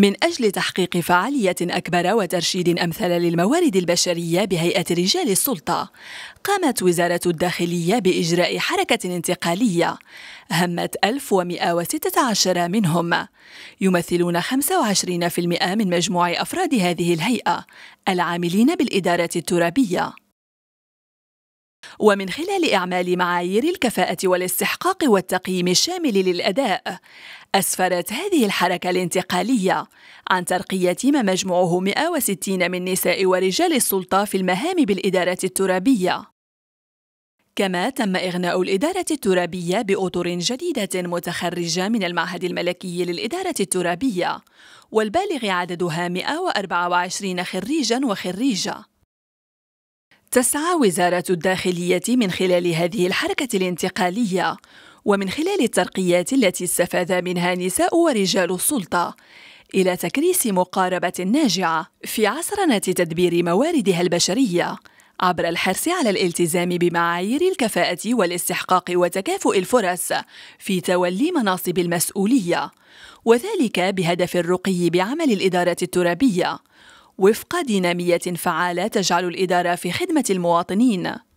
من أجل تحقيق فعالية أكبر وترشيد أمثل للموارد البشرية بهيئة رجال السلطة قامت وزارة الداخلية بإجراء حركة انتقالية همت 1116 منهم يمثلون 25% من مجموع أفراد هذه الهيئة العاملين بالإدارة الترابية ومن خلال إعمال معايير الكفاءة والاستحقاق والتقييم الشامل للأداء أسفرت هذه الحركة الانتقالية عن ترقية ما مجموعه 160 من نساء ورجال السلطة في المهام بالإدارة الترابية كما تم إغناء الإدارة الترابية بأطر جديدة متخرجة من المعهد الملكي للإدارة الترابية والبالغ عددها 124 خريجاً وخريجة تسعى وزارة الداخلية من خلال هذه الحركة الانتقالية ومن خلال الترقيات التي استفاد منها نساء ورجال السلطة إلى تكريس مقاربة ناجعة في عصرنة تدبير مواردها البشرية عبر الحرص على الالتزام بمعايير الكفاءة والاستحقاق وتكافؤ الفرص في تولي مناصب المسؤولية، وذلك بهدف الرقي بعمل الإدارة الترابية، وفق دينامية فعالة تجعل الإدارة في خدمة المواطنين